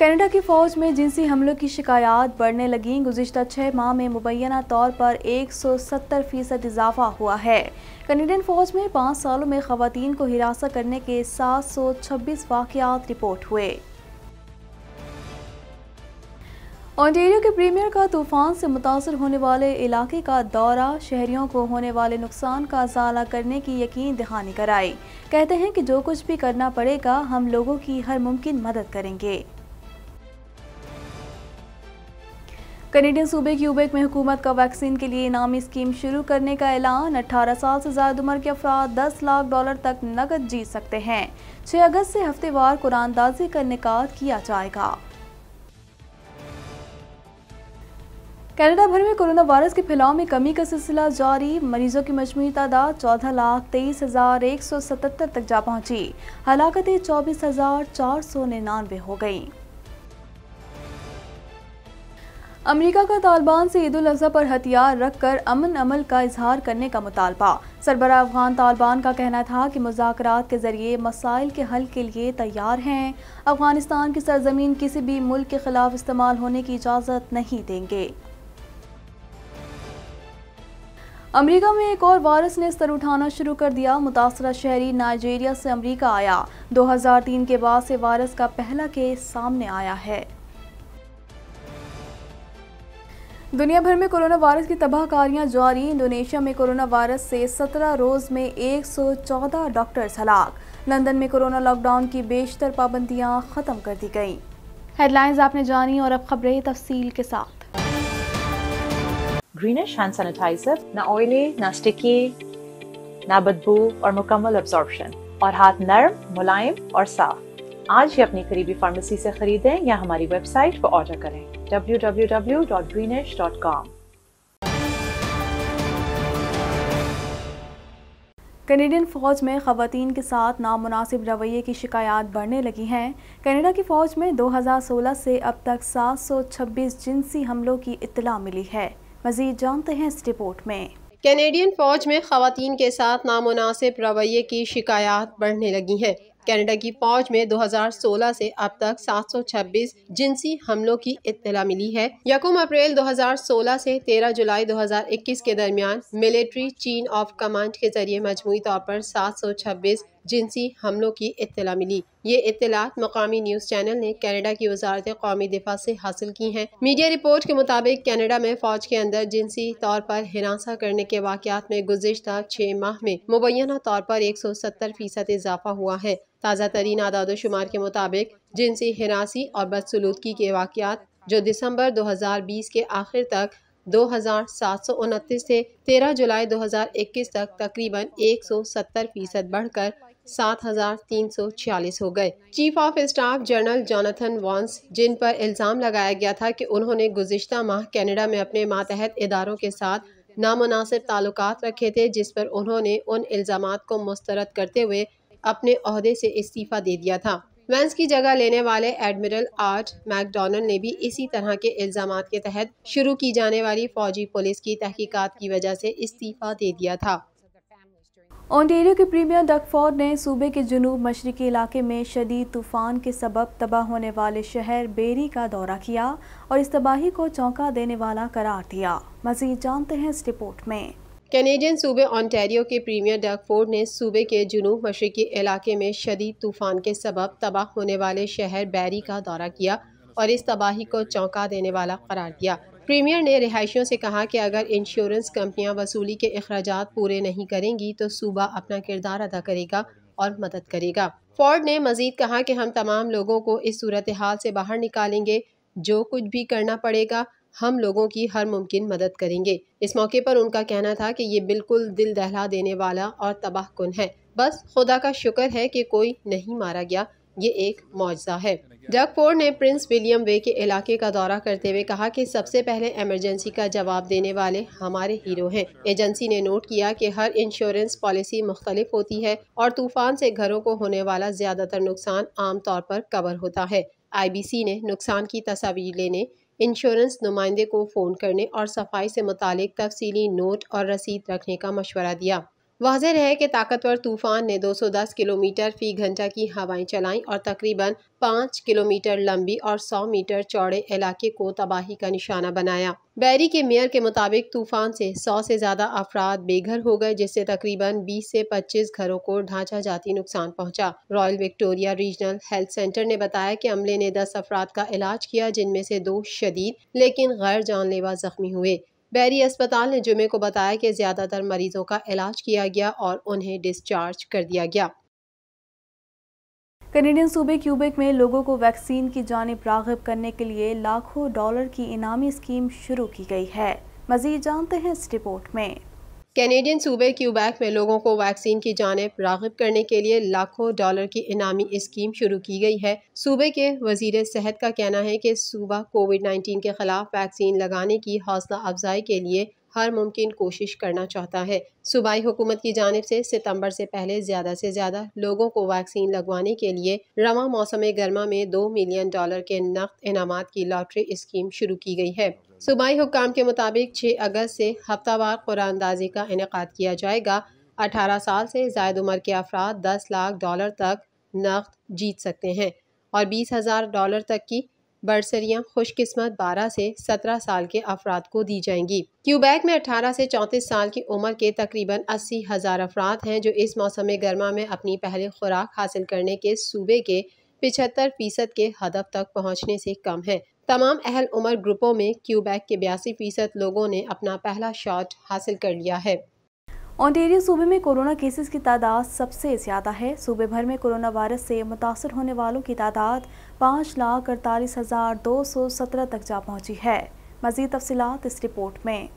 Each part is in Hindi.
कनाडा की फौज में जिनसी हमलों की शिकायत बढ़ने लगी गुजशत छः माह में मुबैना तौर पर 170 फीसद इजाफा हुआ है कनेडियन फौज में पाँच सालों में खातन को हिरासत करने के 726 वाकत रिपोर्ट हुए ऑन्टेरियो के प्रीमियर का तूफान से मुतासर होने वाले इलाके का दौरा शहरियों को होने वाले नुकसान का जला करने की यकीन दहानी कराई कहते हैं कि जो कुछ भी करना पड़ेगा हम लोगों की हर मुमकिन मदद करेंगे कनेडियन सूबे क्यूबेक में हुकूमत का वैक्सीन के लिए इनामी स्कीम शुरू करने का ऐलान अठारह साल से ज़्यादा उम्र के अफराद दस लाख डॉलर तक नकद जीत सकते हैं छह अगस्त से हफ्तेवार कुरानदाजी का इनका किया जाएगा कनाडा भर में कोरोना वायरस के फैलाव में कमी का सिलसिला जारी मरीजों की मजमू तादाद चौदह लाख तेईस हजार एक सौ सतहत्तर तक जा पहुंची हलाकते चौबीस हजार चार सौ निन्यानवे हो गयी अमेरिका का तालिबान से ईद अजहा पर हथियार रखकर अमन अमल का इजहार करने का मुतालबा सरबरा अफगान तालिबान का कहना था कि मुजाकरात के जरिए मसाइल के हल के लिए तैयार हैं अफगानिस्तान की सरजमीन किसी भी मुल्क के खिलाफ इस्तेमाल होने की इजाज़त नहीं देंगे अमेरिका में एक और वायरस ने सर उठाना शुरू कर दिया मुतासरा शहरी नाइजीरिया से अमेरिका आया 2003 के बाद से वायरस का पहला केस सामने आया है दुनिया भर में कोरोना वायरस की तबाहकारियां जारी इंडोनेशिया में कोरोना वायरस से 17 रोज में 114 डॉक्टर्स हलाक लंदन में कोरोना लॉकडाउन की बेशतर पाबंदियां ख़त्म कर दी गई हेडलाइंस आपने जानी और अब खबरें तफसील के साथ ग्रीनिश हैंड सैनिटाइजर ना ऑयली ना स्टिकी ना बदबू और मुकम्मल और हाथ नरम मुलायम और साफ आज ही अपनी करीबी फार्मेसी से खरीदें या हमारी वेबसाइट पर ऑर्डर करें www.greenish.com कनेडियन फ़ौज में खातन के साथ नामनासिब रवैये की शिकायत बढ़ने लगी हैं कनेडा की फ़ौज में 2016 से अब तक 726 जिनसी हमलों की इतला मिली है मज़ीद जानते हैं इस रिपोर्ट में कैनेडियन फ़ौज में खातन के साथ नामनासिब रवैये की शिकायत बढ़ने लगी हैं कनाडा की फौज में 2016 से अब तक 726 जिनसी हमलों की इत्तला मिली है यकुम अप्रैल 2016 से 13 जुलाई 2021 के दरमियान मिलिट्री चीन ऑफ कमांड के जरिए मजमू तौर पर 726 जिनसी हमलों की इतला मिली ये इतलात मकामी न्यूज़ चैनल ने कैनेडा की वजारत कौमी दिफा से हासिल की हैं मीडिया रिपोर्ट के मुताबिक कैनेडा में फौज के अंदर जिनसी तौर पर हिरासा करने के वाक़ात में गुजशत छः माह में मुबैना तौर पर एक सौ सत्तर फीसद इजाफा हुआ है ताज़ा तरीन आदादोशुमार के मुताबिक जिनसी हिरासी और बदसलूकी के वाक़ात जो दिसंबर बीस के आखिर तक दो हज़ार सात सौ उनतीस से तेरह जुलाई दो हजार इक्कीस तक तकरीबन एक सौ सत्तर फीसद बढ़कर सात हजार तीन सौ छियालीस हो गए chief of staff general Jonathan Vance जिन पर इल्ज़ाम लगाया गया था कि उन्होंने गुजशत माह कनाडा में अपने मातहत इदारों के साथ नामनासिब ताल्लुक रखे थे जिस पर उन्होंने उन इल्ज़ाम को मुस्तरद करते हुए अपने अहदे से इस्तीफ़ा दे दिया था वेंस की जगह लेने वाले एडमिरल आर्ट मैकडोनल्ड ने भी इसी तरह के इल्ज़ाम के तहत शुरू की जाने वाली फौजी पुलिस की तहकीकात की वजह से इस्तीफ़ा दे दिया था ओंटेरियो के प्रीमियर डकफोर्ड ने सूबे के जनूब मशरकी इलाके में शदीद तूफान के सबब तबाह होने वाले शहर बेरी का दौरा किया और इस तबाही को चौंका देने वाला करार दिया मजीद जानते हैं इस रिपोर्ट में कैनेडियन सूबे ऑनटेरियो के प्रीमियर डग फोर्ड ने सूबे के जनूब मशरकी इलाके में शदीद तूफान के सबब तबाह होने वाले शहर बैरी का दौरा किया और इस तबाही को चौंका देने वाला करार दिया प्रीमियर ने रिहायशियों से कहा कि अगर इंश्योरेंस कंपनियां वसूली के अखराज पूरे नहीं करेंगी तो सूबा अपना किरदार अदा करेगा और मदद करेगा फोर्ड ने मजीद कहा कि हम तमाम लोगों को इस सूरत हाल से बाहर निकालेंगे जो कुछ भी करना पड़ेगा हम लोगों की हर मुमकिन मदद करेंगे इस मौके पर उनका कहना था कि ये बिल्कुल दिल दहला देने वाला और तबाह कुन है बस खुदा का शुक्र है कि कोई नहीं मारा गया ये एक मुआवजा है फोर्ड ने प्रिंस विलियम वे के इलाके का दौरा करते हुए कहा कि सबसे पहले इमरजेंसी का जवाब देने वाले हमारे हीरो हैं एजेंसी ने नोट किया कि हर इंश्योरेंस पॉलिसी मुख्तलिफ होती है और तूफान से घरों को होने वाला ज़्यादातर नुकसान आम तौर पर कवर होता है आईबीसी ने नुकसान की तस्वीर लेने इंश्योरेंस नुमाइंदे को फ़ोन करने और सफाई से मुतक तफसीली नोट और रसीद रखने का मशवरा दिया वाजह है कि ताकतवर तूफान ने 210 किलोमीटर फी घंटा की हवाएं चलाईं और तकरीबन पाँच किलोमीटर लंबी और 100 मीटर चौड़े इलाके को तबाही का निशाना बनाया बैरी के मेयर के मुताबिक तूफान से 100 से ज़्यादा अफराद बेघर हो गए जिससे तकरीबन 20 से 25 घरों को ढांचा जाती नुकसान पहुंचा। Royal Victoria Regional Health Centre ने बताया कि अमले ने दस अफराद का इलाज किया जिनमें से दो शदीद लेकिन गैर जानलेवा जख्मी हुए बैरी अस्पताल ने जुमे को बताया कि ज़्यादातर मरीजों का इलाज किया गया और उन्हें डिस्चार्ज कर दिया गया कनेडियन सूबे क्यूबेक में लोगों को वैक्सीन की जानब रागब करने के लिए लाखों डॉलर की इनामी स्कीम शुरू की गई है मजीद जानते हैं इस रिपोर्ट में कैनेडियन सूबे क्यूबैक में लोगों को वैक्सीन की जानब रागब करने के लिए लाखों डॉलर की इनामी स्कीम शुरू की गई है सूबे के वजीर सेहत का कहना है कि सूबा कोविड नाइन्टीन के खिलाफ वैक्सीन लगाने की हौसला अफजाई के लिए हर मुमकिन कोशिश करना चाहता है सूबाई हुकूमत की जानब से सितंबर से पहले ज़्यादा से ज़्यादा लोगों को वैक्सीन लगवाने के लिए रवा मौसम गर्मा में दो मिलियन डॉलर के नकद इनाम की लॉटरी स्कीम शुरू की गई है सूबाई हुकाम के मुताबिक छः अगस्त से हफ्तावार कुरानंदाजी का इनका किया जाएगा अठारह साल से जायद उम्र के अफराद दस लाख डॉलर तक नकद जीत सकते हैं और बीस हज़ार डॉलर तक की बर्सरियाँ खुशकस्मत 12 से 17 साल के अफराद को दी जाएंगी क्यूबैक में 18 से 34 साल की उम्र के तकरीबन अस्सी हज़ार अफराद हैं जो इस मौसम गर्मा में अपनी पहली खुराक हासिल करने के सूबे के पिछहत्तर फ़ीसद के हदफ तक पहुँचने से कम है तमाम अहल उमर ग्रुपों में क्यूबैक के बयासी फीसद लोगों ने अपना पहला शॉट हासिल कर लिया है ऑन्टेरियो सूबे में कोरोना केसेस की तादाद सबसे ज़्यादा है सूबे भर में कोरोना वायरस से मुतासर होने वालों की तादाद पाँच लाख अड़तालीस हज़ार दो सौ सत्रह तक जा पहुंची है मज़ीद तफसलत इस रिपोर्ट में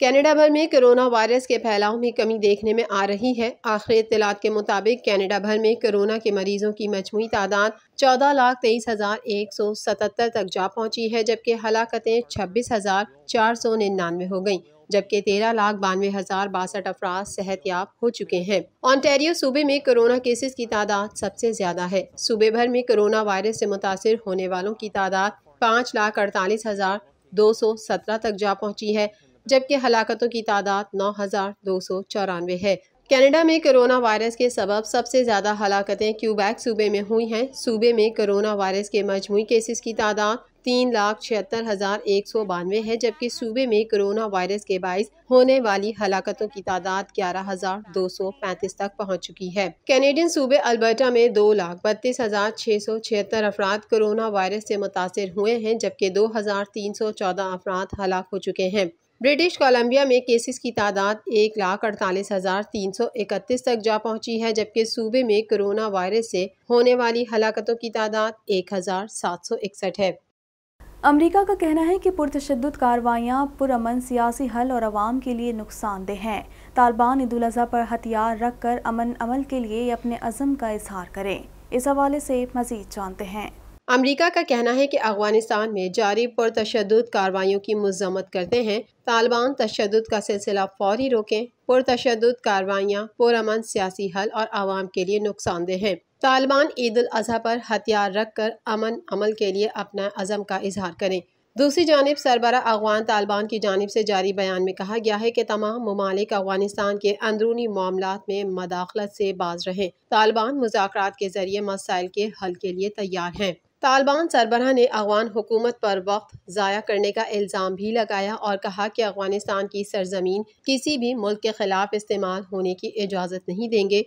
कनाडा भर में कोरोना वायरस के फैलाव में कमी देखने में आ रही है आखिरी इतलात के मुताबिक कनाडा भर में कोरोना के मरीजों की मजमू तादाद चौदह लाख तेईस हज़ार एक सौ सतहत्तर तक जा पहुंची है जबकि हलाकतें छब्बीस हज़ार चार सौ निन्यानवे हो गयी जबकि तेरह लाख बानवे हजार बासठ अफराज याब हो चुके हैं ऑन्टेरियो सूबे में कोरोना केसेस की तादाद सबसे ज्यादा है सूबे भर में कोरोना वायरस से मुतासर होने वालों की तादाद पाँच लाख अड़तालीस हजार दो सौ सत्रह तक जा पहुंची है जबकि हलाकतों की तादाद नौ हज़ार दो सौ चौरानवे है कनाडा में कोरोना वायरस के सबब सबसे ज़्यादा हलाकतें क्यूबैक सूबे में हुई हैं सूबे में कोरोना वायरस के मजमू केसेस की तादाद तीन लाख छिहत्तर हज़ार एक सौ बानवे है जबकि सूबे में कोरोना वायरस के बायस होने वाली हलाकतों की तादाद ग्यारह हज़ार दो सौ पैंतीस तक पहुँच चुकी है कैनेडियन सूबे अल्बर्टा में दो लाख बत्तीस हज़ार छः सौ छिहत्तर अफराद कोरोना वायरस से मुतासर हुए हैं जबकि दो हज़ार तीन सौ चौदह अफराद हलाक हो चुके हैं ब्रिटिश कोलंबिया में केसेस की तादाद एक लाख अड़तालीस हज़ार तीन सौ इकतीस तक जा पहुंची है जबकि सूबे में कोरोना वायरस से होने वाली हलाकतों की तादाद एक हज़ार सात सौ इकसठ है अमरीका का कहना है कि पुरतशद कार्रवाइयाँ पुरमन सियासी हल और आवाम के लिए नुकसानदेह हैं तालिबान ईद अजह पर हथियार रख कर अमन अमल के लिए अपने अज़म का इजहार करें इस हवाले से मज़ीद जानते हैं अमरीका का कहना है कि अफगानिस्तान में जारी पर तशद कार्रवाइयों की मजम्मत करते हैं तालिबान तशद का सिलसिला फौरी रोकें पुरतद कार्रवाइयाँ पुरमन सियासी हल और आवाम के लिए नुकसानदेह हैं तालिबान ईद उल पर हथियार रख कर अमन अमल के लिए अपना अज़म का इजहार करें दूसरी जानब सरबरा अफगान तालिबान की जानब से जारी बयान में कहा गया है कि तमाम ममालिक अफगानिस्तान के अंदरूनी मामला में मदाखलत से बाज रहें तालिबान मुजाक के जरिए मसाइल के हल के लिए तैयार हैं तालिबान सरबराह ने अफगान हुकूमत पर वक्त ज़ाया करने का इल्ज़ाम भी लगाया और कहा कि अफगानिस्तान की सरजमीन किसी भी मुल्क के खिलाफ इस्तेमाल होने की इजाज़त नहीं देंगे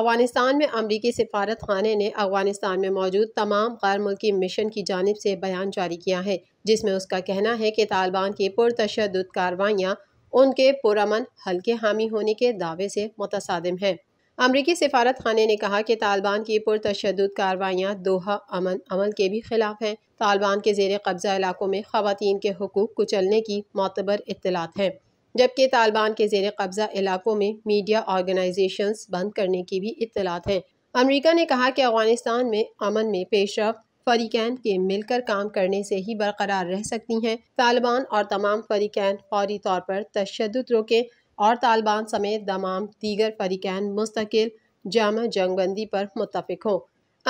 अफगानिस्तान में अमरीकी सफारत खाना ने अफगानिस्तान में मौजूद तमाम गैर मुल्की मिशन की जानब से बयान जारी किया है जिसमें उसका कहना है कि तालिबान की पुरतशद कार्रवाइयाँ उनके पुरमन हल्के हामी होने के दावे से मुतदम हैं अमरीकी सफारत खाना ने कहा कि तालिबान की पुरतशद कार्रवाइयाँ दोहा अमन अमल के भी खिलाफ हैं तालिबान के जेर कब्ज़ा इलाकों में खातन के हकूक़ कुचलने की मतबर इतलात हैं जबकि तालिबान के जेर कब्ज़ा इलाकों में मीडिया ऑर्गेनाइजेशन बंद करने की भी इतलात हैं अमरीका ने कहा कि अफगानिस्तान में अमन में पेशरफ फरीकैन के मिलकर काम करने से ही बरकरार रह सकती हैं तालिबान और तमाम फरीकैन फौरी तौर पर तशद रोकें और तालिबान समेत तमाम दीगर फरीकैन मुस्तकिल जाम जंगबंदी पर मुतफिक हों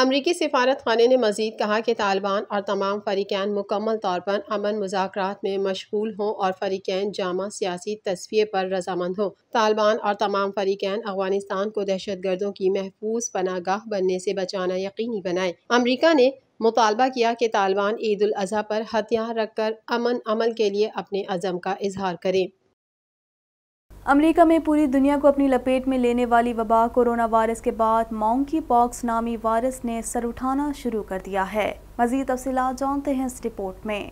अमरीकी सफारत खाना ने मजीद कहा कि तालिबान और तमाम फरीकैन मुकम्मल तौर पर अमन मुजाकर में मशगूल हों और फरीकैन जामा सियासी तस्वीर पर रजामंद हों तालिबान और तमाम फरीकैन अफगानिस्तान को दहशत गर्दों की महफूज पनागाह बनने से बचाना यकीनी बनाए अमरीका ने मुतालबा किया कि तालिबान ईद अजी पर हथियार रखकर अमन अमल के लिए अपने अज़म का इजहार करें अमेरिका में पूरी दुनिया को अपनी लपेट में लेने वाली वबा कोरोना वायरस के बाद मॉन्की पॉक्स नामी वायरस ने सर उठाना शुरू कर दिया है मजीद तफसी जानते हैं इस रिपोर्ट में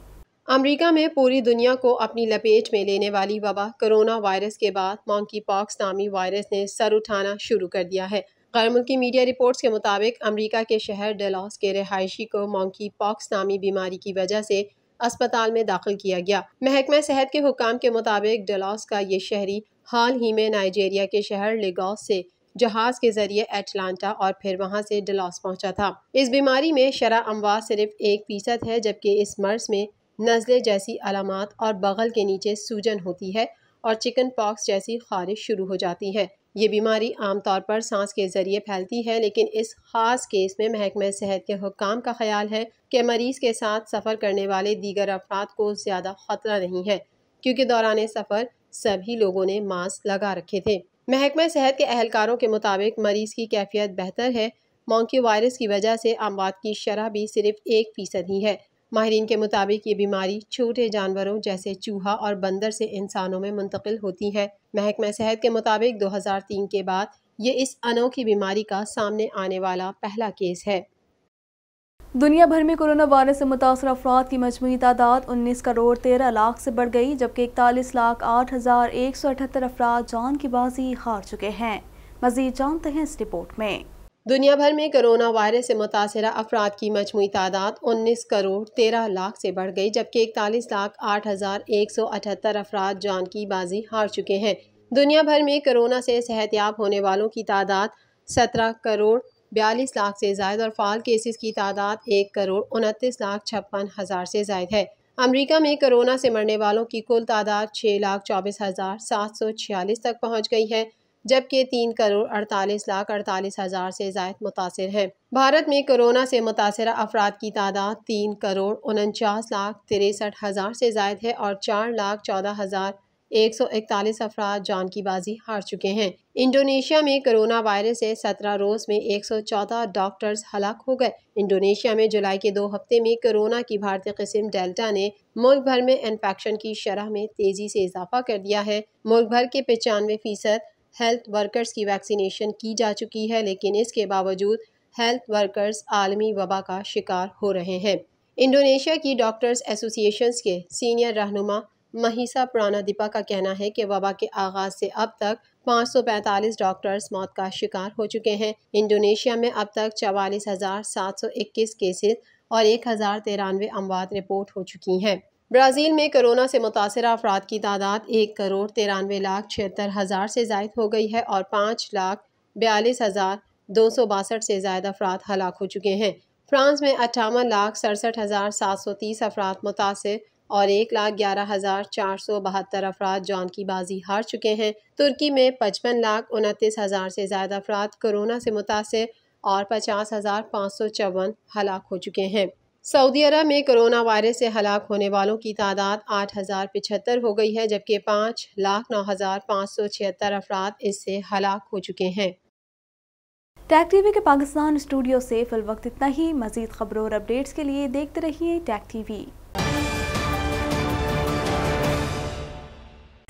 अमेरिका में पूरी दुनिया को अपनी लपेट में लेने वाली वबा कोरोना वायरस के बाद मॉन्की पॉक्स नामी वायरस ने सर उठाना शुरू कर दिया है गैर मुल्की मीडिया रिपोर्ट्स के मुताबिक अमेरिका के शहर डेलॉस के रहायशी को मॉन्की पॉक्स नामी बीमारी की वजह से अस्पताल में दाखिल किया गया महकमा सेहत के हुकाम के मुताबिक डेलॉस का ये शहरी हाल ही में नाइजेरिया के शहर लेगौस से जहाज के जरिए एटलांटा और फिर वहां से डलॉस पहुंचा था इस बीमारी में शरा अमवात सिर्फ एक फीसद है जबकि इस मर्ज में नज़ले जैसी अलामत और बगल के नीचे सूजन होती है और चिकन पॉक्स जैसी खारिश शुरू हो जाती है ये बीमारी आमतौर पर सांस के ज़रिए फैलती है लेकिन इस खास केस में महकमे सेहत के हुकाम का ख्याल है कि मरीज़ के साथ सफ़र करने वाले दीगर अफराद को ज़्यादा ख़तरा नहीं है क्योंकि दौरान सफ़र सभी लोगों ने मास्क लगा रखे थे महकमा सेहत के अहलकारों के मुताबिक मरीज की कैफियत बेहतर है मोंक्यू वायरस की वजह से आमवाद की शरह भी सिर्फ एक फीसद ही है माहरीन के मुताबिक ये बीमारी छोटे जानवरों जैसे चूहा और बंदर से इंसानों में मुंतकिल होती है महकमा सेहत के मुताबिक 2003 के बाद ये इस अनोखी बीमारी का सामने आने वाला पहला केस है दुनिया भर में कोरोना वायरस से मुतासर अफराद की मजमू तादाद उन्नीस करोड़ तेरह लाख से बढ़ गई जबकि इकतालीस लाख आठ हज़ार एक सौ अठहत्तर अफराद जान की बाजी हार चुके हैं मजीद जानते हैं इस रिपोर्ट में दुनिया भर में कोरोना वायरस से मुतासर अफराद की मजमू तादाद उन्नीस करोड़ तेरह लाख से बढ़ गई जबकि इकतालीस लाख आठ हज़ार एक सौ अठहत्तर अफराद जान की बाजी हार चुके हैं दुनिया भर में कोरोना से सेहतियाब होने वालों की तादाद सत्रह करोड़ बयालीस लाख से ज्यादा और फाल केसेस की तादाद एक करोड़ उनतीस लाख छप्पन हज़ार से जायद है अमेरिका में कोरोना से मरने वालों की कुल तादाद छः लाख चौबीस हज़ार सात सौ छियालीस तक पहुँच गई है जबकि तीन करोड़ अड़तालीस लाख अड़तालीस हज़ार से जायद मुतासर है भारत में कोरोना से मुतासर अफराद की तादाद तीन करोड़ उनचास लाख तिरसठ हज़ार से जायद है और चार लाख चौदह हज़ार एक सौ इकतालीस अफराद जान की बाजी हार चुके हैं इंडोनेशिया में कोरोना वायरस से सत्रह रोज में एक सौ चौदह डॉक्टर्स हलाक हो गए इंडोनेशिया में जुलाई के दो हफ्ते में कोरोना की भारतीय किस्म डेल्टा ने मुल्क भर में इन्फेक्शन की शरह में तेजी से इजाफा कर दिया है मुल्क भर के पचानवे फीसद हेल्थ वर्कर्स की वैक्सीनेशन की जा चुकी है लेकिन इसके बावजूद हेल्थ वर्कर्स आलमी वबा का शिकार हो रहे हैं इंडोनेशिया की डॉक्टर्स एसोसिएशन के सीनियर रहनुमा पुराना प्राणादीपा का कहना है कि वबा के आगाज से अब तक 545 डॉक्टर्स मौत का शिकार हो चुके हैं इंडोनेशिया में अब तक चवालीस हज़ार सात सौ इक्कीस केसेस और एक हज़ार तिरानवे अमवात रिपोर्ट हो चुकी हैं ब्राज़ील में कोरोना से मुतासर अफराद की तादाद एक करोड़ तिरानवे लाख छिहत्तर हज़ार से जायद हो गई है और पाँच लाख बयालीस हज़ार दो सौ बासठ से जायद अफराद हलाक हो चुके हैं फ्रांस में अट्ठावन लाख सड़सठ हज़ार सात सौ तीस अफराद मुतासर और एक लाख ग्यारह हज़ार चार सौ बहत्तर अफराद जान की बाजी हार चुके हैं तुर्की में पचपन लाख उनतीस हज़ार से ज़्यादा अफराद कोरोना से मुतासर और पचास हज़ार पाँच सौ चौवन हलाक हो चुके हैं सऊदी अरब में कोरोना वायरस से हलाक होने वालों की तादाद आठ हज़ार पिछहत्तर हो गई है जबकि पाँच लाख नौ हज़ार पाँच सौ छिहत्तर अफराद इससे हलाक हो चुके हैं टैक टीवी के पाकिस्तान स्टूडियो से फिल वक्त इतना ही मजीद खबरों और अपडेट्स के लिए देखते रहिए टैग टीवी